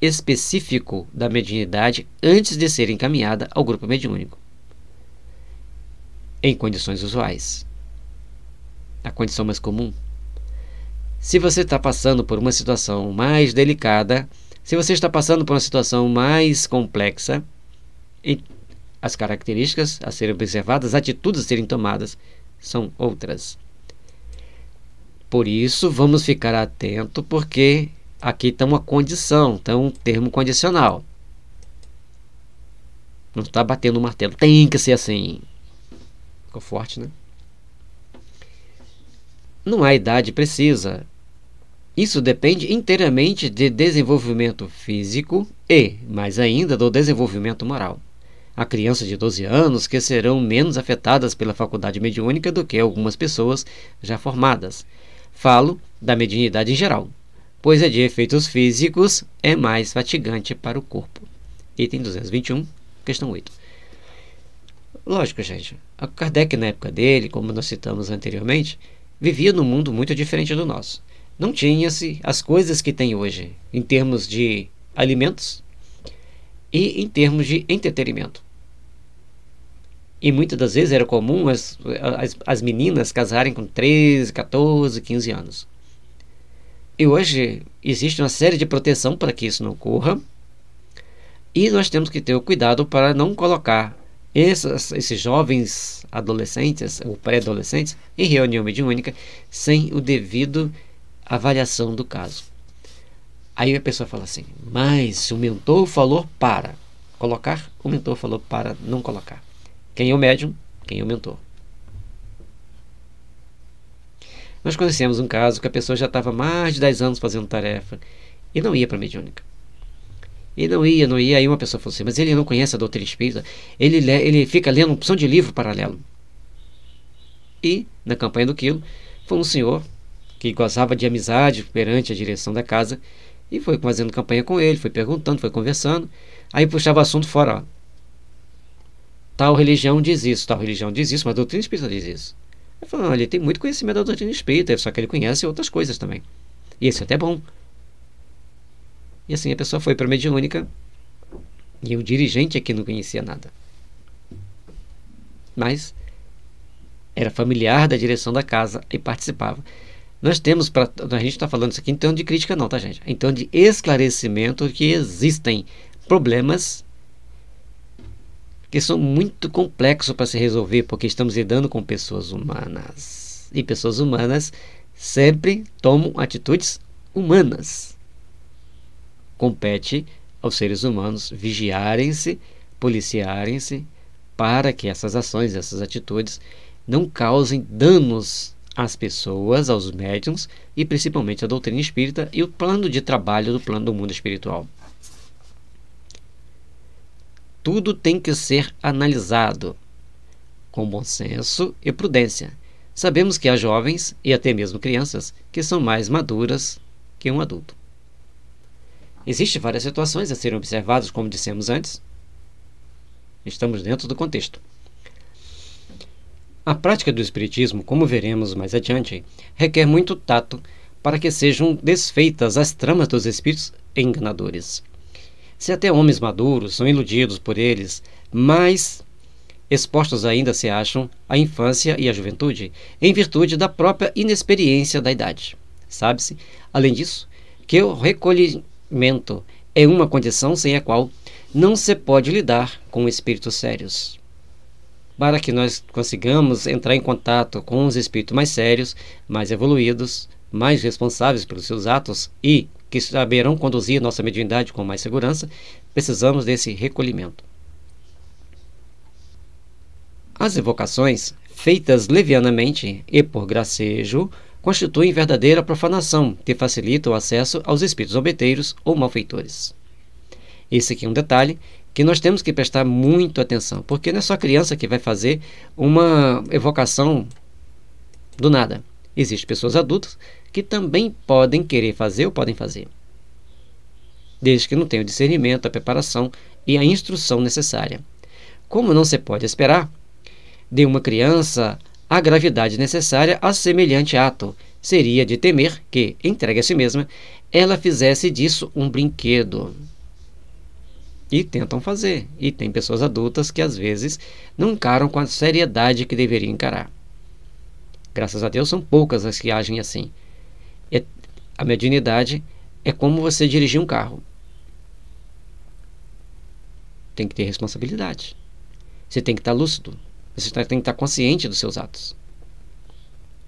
específico da mediunidade antes de ser encaminhada ao grupo mediúnico, em condições usuais. A condição mais comum. Se você está passando por uma situação mais delicada, se você está passando por uma situação mais complexa, as características a serem observadas, atitudes a serem tomadas, são outras. Por isso, vamos ficar atento, porque aqui está uma condição, está um termo condicional. Não está batendo o martelo. Tem que ser assim. Ficou forte, né? Não há idade precisa. Isso depende inteiramente de desenvolvimento físico e, mais ainda, do desenvolvimento moral a crianças de 12 anos que serão menos afetadas pela faculdade mediúnica do que algumas pessoas já formadas. Falo da mediunidade em geral, pois é de efeitos físicos, é mais fatigante para o corpo. Item 221, questão 8. Lógico, gente, a Kardec, na época dele, como nós citamos anteriormente, vivia num mundo muito diferente do nosso. Não tinha-se as coisas que tem hoje, em termos de alimentos, e em termos de entretenimento. E muitas das vezes era comum as, as, as meninas casarem com 13, 14, 15 anos. E hoje existe uma série de proteção para que isso não ocorra. E nós temos que ter o cuidado para não colocar esses, esses jovens adolescentes ou pré-adolescentes em reunião mediúnica sem o devido avaliação do caso. Aí a pessoa fala assim, mas o mentor falou para colocar, o mentor falou para não colocar. Quem é o médium? Quem é o mentor? Nós conhecemos um caso que a pessoa já estava mais de 10 anos fazendo tarefa e não ia para a mediúnica. E não ia, não ia. Aí uma pessoa falou assim: Mas ele não conhece a doutrina espírita, ele, lê, ele fica lendo um opção de livro paralelo. E, na campanha do quilo, foi um senhor que gozava de amizade perante a direção da casa e foi fazendo campanha com ele, foi perguntando, foi conversando. Aí puxava assunto fora, ó. Tal religião diz isso, tal religião diz isso, mas a doutrina espírita diz isso. Ele falou, olha, ele tem muito conhecimento da doutrina espírita, só que ele conhece outras coisas também. E isso é até bom. E assim a pessoa foi para a mediúnica e o dirigente aqui é não conhecia nada. Mas era familiar da direção da casa e participava. Nós temos, para a gente está falando isso aqui então de crítica não, tá gente? então de esclarecimento que existem problemas que são muito complexos para se resolver, porque estamos lidando com pessoas humanas. E pessoas humanas sempre tomam atitudes humanas. Compete aos seres humanos vigiarem-se, policiarem-se, para que essas ações, essas atitudes, não causem danos às pessoas, aos médiums e principalmente à doutrina espírita e o plano de trabalho do plano do mundo espiritual. Tudo tem que ser analisado com bom senso e prudência. Sabemos que há jovens e até mesmo crianças que são mais maduras que um adulto. Existem várias situações a serem observadas, como dissemos antes. Estamos dentro do contexto. A prática do espiritismo, como veremos mais adiante, requer muito tato para que sejam desfeitas as tramas dos espíritos enganadores. Se até homens maduros são iludidos por eles, mais expostos ainda se acham a infância e a juventude, em virtude da própria inexperiência da idade. Sabe-se, além disso, que o recolhimento é uma condição sem a qual não se pode lidar com espíritos sérios para que nós consigamos entrar em contato com os espíritos mais sérios, mais evoluídos, mais responsáveis pelos seus atos e que saberão conduzir nossa mediunidade com mais segurança, precisamos desse recolhimento. As evocações, feitas levianamente e por gracejo, constituem verdadeira profanação que facilita o acesso aos espíritos obeteiros ou malfeitores. Esse aqui é um detalhe que nós temos que prestar muito atenção, porque não é só criança que vai fazer uma evocação do nada. Existem pessoas adultas que também podem querer fazer ou podem fazer, desde que não tenham o discernimento, a preparação e a instrução necessária. Como não se pode esperar de uma criança a gravidade necessária a semelhante ato, seria de temer que, entregue a si mesma, ela fizesse disso um brinquedo. E tentam fazer. E tem pessoas adultas que às vezes não encaram com a seriedade que deveriam encarar. Graças a Deus são poucas as que agem assim. É, a mediunidade é como você dirigir um carro. Tem que ter responsabilidade. Você tem que estar tá lúcido. Você tá, tem que estar tá consciente dos seus atos.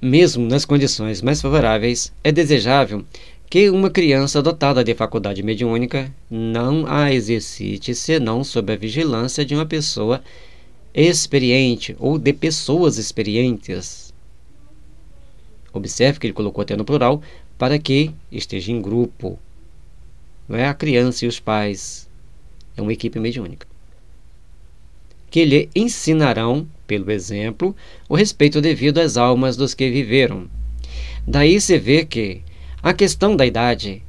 Mesmo nas condições mais favoráveis, é desejável que uma criança dotada de faculdade mediúnica não a exercite senão sob a vigilância de uma pessoa experiente ou de pessoas experientes. Observe que ele colocou até no plural para que esteja em grupo. Não é a criança e os pais, é uma equipe mediúnica. Que lhe ensinarão, pelo exemplo, o respeito devido às almas dos que viveram. Daí se vê que a questão da idade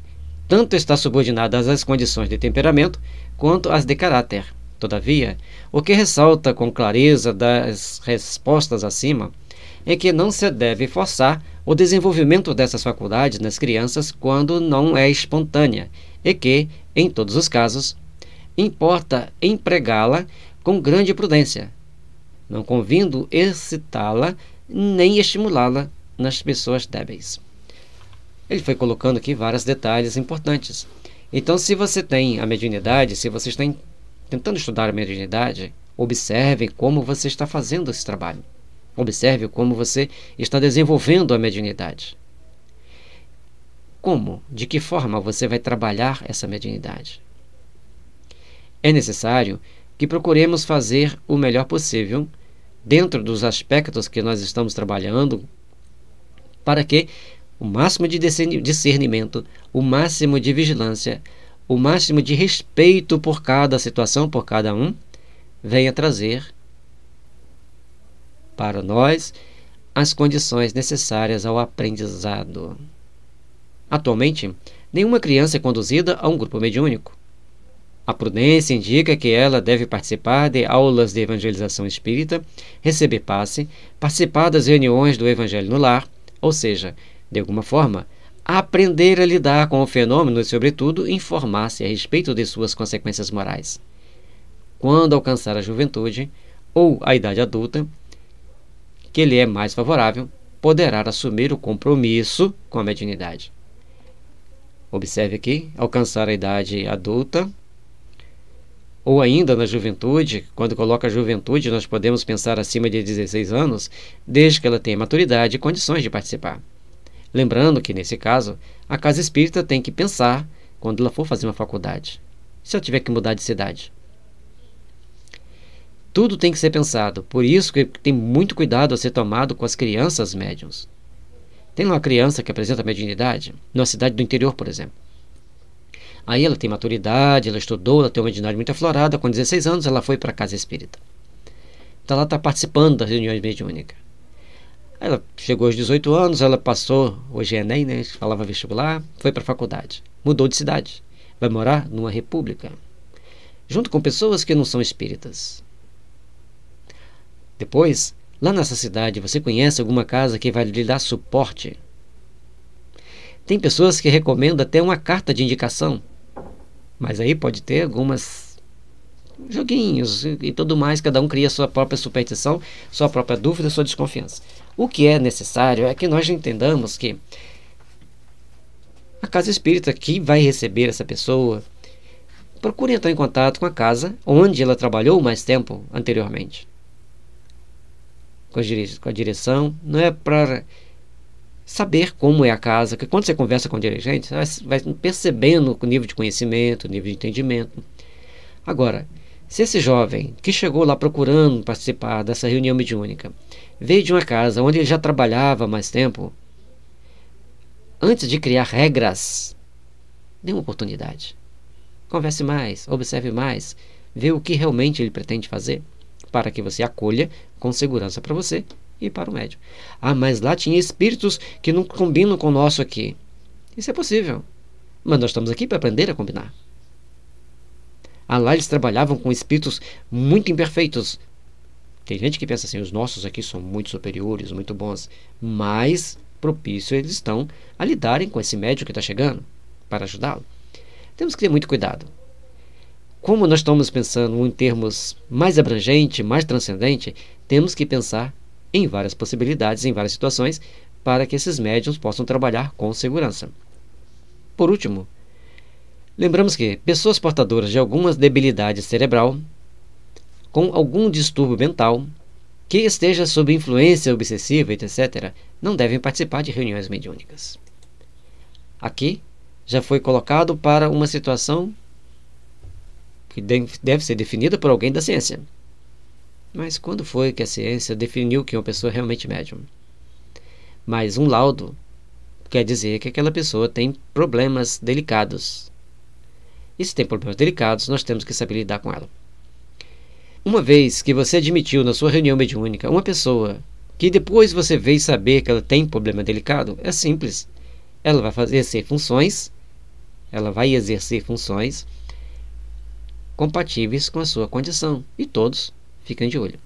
tanto está subordinada às condições de temperamento quanto às de caráter. Todavia, o que ressalta com clareza das respostas acima é que não se deve forçar o desenvolvimento dessas faculdades nas crianças quando não é espontânea e que, em todos os casos, importa empregá-la com grande prudência, não convindo excitá-la nem estimulá-la nas pessoas débeis. Ele foi colocando aqui vários detalhes importantes. Então, se você tem a mediunidade, se você está tentando estudar a mediunidade, observe como você está fazendo esse trabalho. Observe como você está desenvolvendo a mediunidade. Como, de que forma você vai trabalhar essa mediunidade? É necessário que procuremos fazer o melhor possível dentro dos aspectos que nós estamos trabalhando para que o máximo de discernimento, o máximo de vigilância, o máximo de respeito por cada situação, por cada um, venha trazer para nós as condições necessárias ao aprendizado. Atualmente, nenhuma criança é conduzida a um grupo mediúnico. A prudência indica que ela deve participar de aulas de evangelização espírita, receber passe, participar das reuniões do Evangelho no lar, ou seja, de alguma forma, aprender a lidar com o fenômeno e, sobretudo, informar-se a respeito de suas consequências morais. Quando alcançar a juventude ou a idade adulta, que lhe é mais favorável, poderá assumir o compromisso com a mediunidade. Observe aqui, alcançar a idade adulta ou ainda na juventude, quando coloca a juventude, nós podemos pensar acima de 16 anos, desde que ela tenha maturidade e condições de participar. Lembrando que, nesse caso, a casa espírita tem que pensar quando ela for fazer uma faculdade. Se eu tiver que mudar de cidade. Tudo tem que ser pensado, por isso que tem muito cuidado a ser tomado com as crianças médiums. Tem uma criança que apresenta mediunidade, numa cidade do interior, por exemplo. Aí ela tem maturidade, ela estudou, ela tem uma mediunidade muito aflorada, com 16 anos ela foi para a casa espírita. Então ela está participando das reuniões mediúnicas. Ela chegou aos 18 anos, ela passou, hoje é Enem, né? Falava vestibular, foi para a faculdade, mudou de cidade, vai morar numa república, junto com pessoas que não são espíritas. Depois, lá nessa cidade, você conhece alguma casa que vai lhe dar suporte? Tem pessoas que recomendam até uma carta de indicação, mas aí pode ter algumas joguinhos e tudo mais, cada um cria sua própria superstição, sua própria dúvida, sua desconfiança. O que é necessário é que nós entendamos que a casa espírita que vai receber essa pessoa procure entrar em contato com a casa onde ela trabalhou mais tempo anteriormente. Com a direção, não é para saber como é a casa, porque quando você conversa com o dirigente, você vai percebendo o nível de conhecimento, o nível de entendimento. Agora, se esse jovem que chegou lá procurando participar dessa reunião mediúnica, veio de uma casa onde ele já trabalhava mais tempo. Antes de criar regras, dê uma oportunidade. Converse mais, observe mais, vê o que realmente ele pretende fazer para que você acolha com segurança para você e para o médium. Ah, mas lá tinha espíritos que não combinam com o nosso aqui. Isso é possível. Mas nós estamos aqui para aprender a combinar. Ah, lá eles trabalhavam com espíritos muito imperfeitos. Tem gente que pensa assim, os nossos aqui são muito superiores, muito bons, Mais propício eles estão a lidarem com esse médico que está chegando para ajudá-lo. Temos que ter muito cuidado. Como nós estamos pensando em termos mais abrangente, mais transcendente, temos que pensar em várias possibilidades, em várias situações, para que esses médiums possam trabalhar com segurança. Por último, lembramos que pessoas portadoras de algumas debilidades cerebral com algum distúrbio mental, que esteja sob influência obsessiva, etc., não devem participar de reuniões mediúnicas. Aqui já foi colocado para uma situação que deve ser definida por alguém da ciência. Mas quando foi que a ciência definiu que uma pessoa é realmente médium? Mas um laudo quer dizer que aquela pessoa tem problemas delicados. E se tem problemas delicados, nós temos que saber lidar com ela. Uma vez que você admitiu na sua reunião mediúnica uma pessoa que depois você veio saber que ela tem problema delicado, é simples. Ela vai fazer funções, ela vai exercer funções compatíveis com a sua condição e todos ficam de olho.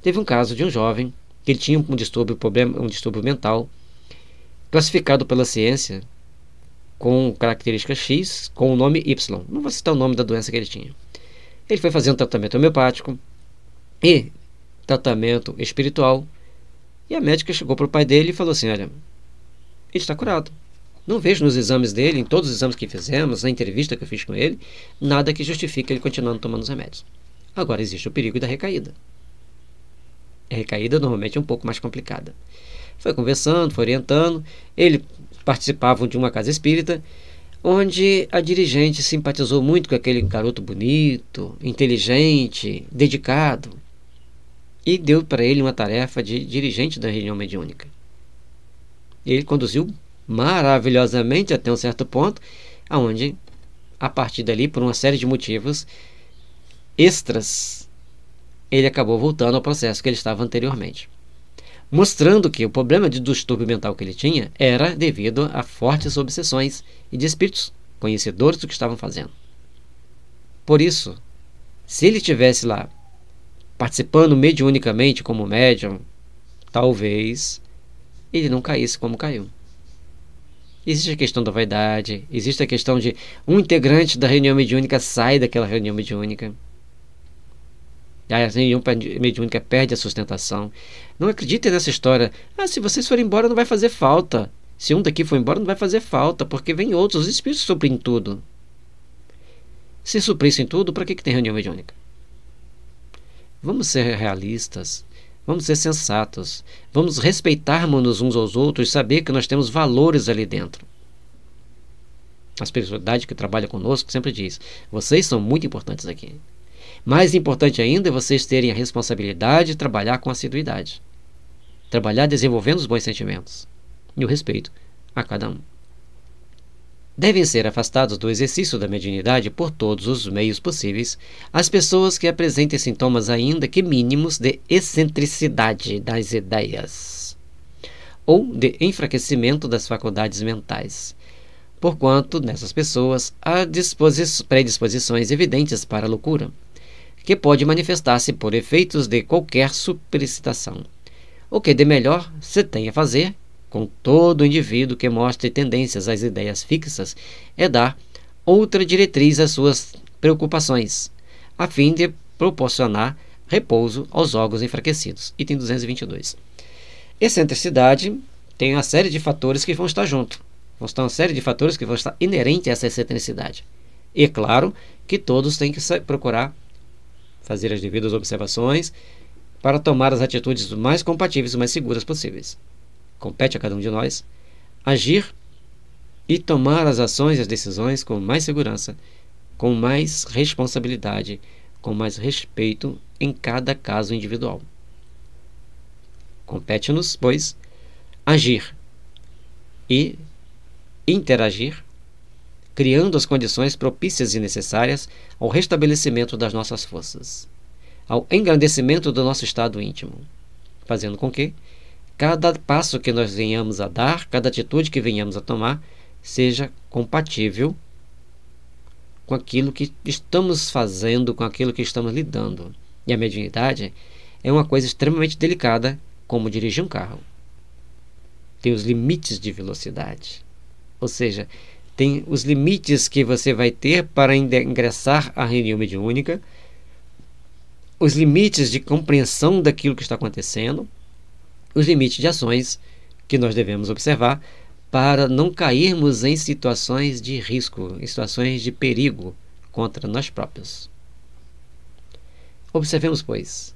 Teve um caso de um jovem que ele tinha um distúrbio, problema, um distúrbio mental classificado pela ciência com característica X com o nome Y. Não vou citar o nome da doença que ele tinha. Ele foi fazendo tratamento homeopático e tratamento espiritual. E a médica chegou para o pai dele e falou assim: Olha, ele está curado. Não vejo nos exames dele, em todos os exames que fizemos, na entrevista que eu fiz com ele, nada que justifique ele continuando tomando os remédios. Agora existe o perigo da recaída. A recaída normalmente é um pouco mais complicada. Foi conversando, foi orientando, ele participavam de uma casa espírita onde a dirigente simpatizou muito com aquele garoto bonito, inteligente, dedicado, e deu para ele uma tarefa de dirigente da reunião mediúnica. Ele conduziu maravilhosamente até um certo ponto, aonde a partir dali, por uma série de motivos extras, ele acabou voltando ao processo que ele estava anteriormente mostrando que o problema de distúrbio mental que ele tinha era devido a fortes obsessões e de espíritos conhecedores do que estavam fazendo. Por isso, se ele tivesse lá participando mediunicamente como médium, talvez ele não caísse como caiu. Existe a questão da vaidade, existe a questão de um integrante da reunião mediúnica sai daquela reunião mediúnica. A reunião mediúnica perde a sustentação. Não acreditem nessa história. Ah, se vocês forem embora, não vai fazer falta. Se um daqui for embora, não vai fazer falta, porque vem outros. Os espíritos suprem tudo. Se suprissem tudo, para que, que tem reunião mediúnica? Vamos ser realistas. Vamos ser sensatos. Vamos respeitarmos uns aos outros e saber que nós temos valores ali dentro. A espiritualidade que trabalha conosco sempre diz: vocês são muito importantes aqui. Mais importante ainda é vocês terem a responsabilidade de trabalhar com assiduidade. Trabalhar desenvolvendo os bons sentimentos e o respeito a cada um. Devem ser afastados do exercício da mediunidade por todos os meios possíveis as pessoas que apresentem sintomas, ainda que mínimos, de excentricidade das ideias ou de enfraquecimento das faculdades mentais, porquanto nessas pessoas há predisposições evidentes para a loucura, que pode manifestar-se por efeitos de qualquer superexcitação. O que de melhor se tem a fazer com todo indivíduo que mostre tendências às ideias fixas é dar outra diretriz às suas preocupações, a fim de proporcionar repouso aos órgãos enfraquecidos. Item 222. Excentricidade tem uma série de fatores que vão estar junto. Vão estar uma série de fatores que vão estar inerente a essa excentricidade. E claro que todos têm que procurar fazer as devidas observações para tomar as atitudes mais compatíveis e mais seguras possíveis. Compete a cada um de nós agir e tomar as ações e as decisões com mais segurança, com mais responsabilidade, com mais respeito em cada caso individual. Compete-nos, pois, agir e interagir criando as condições propícias e necessárias ao restabelecimento das nossas forças, ao engrandecimento do nosso estado íntimo, fazendo com que cada passo que nós venhamos a dar, cada atitude que venhamos a tomar, seja compatível com aquilo que estamos fazendo, com aquilo que estamos lidando. E a mediunidade é uma coisa extremamente delicada, como dirigir um carro. Tem os limites de velocidade. Ou seja, tem os limites que você vai ter para ingressar à reunião mediúnica, os limites de compreensão daquilo que está acontecendo, os limites de ações que nós devemos observar para não cairmos em situações de risco, em situações de perigo contra nós próprios. Observemos, pois,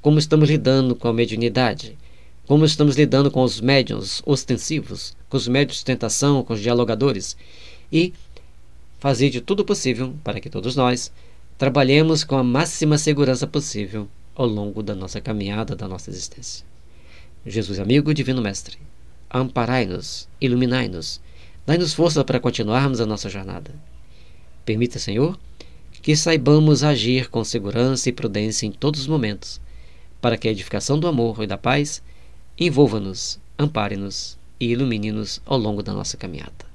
como estamos lidando com a mediunidade como estamos lidando com os médiums ostensivos, com os médios de tentação, com os dialogadores, e fazer de tudo possível para que todos nós trabalhemos com a máxima segurança possível ao longo da nossa caminhada, da nossa existência. Jesus, amigo, divino mestre, amparai-nos, iluminai-nos, dai-nos força para continuarmos a nossa jornada. Permita, Senhor, que saibamos agir com segurança e prudência em todos os momentos, para que a edificação do amor e da paz envolva-nos, ampare-nos e ilumine-nos ao longo da nossa caminhada.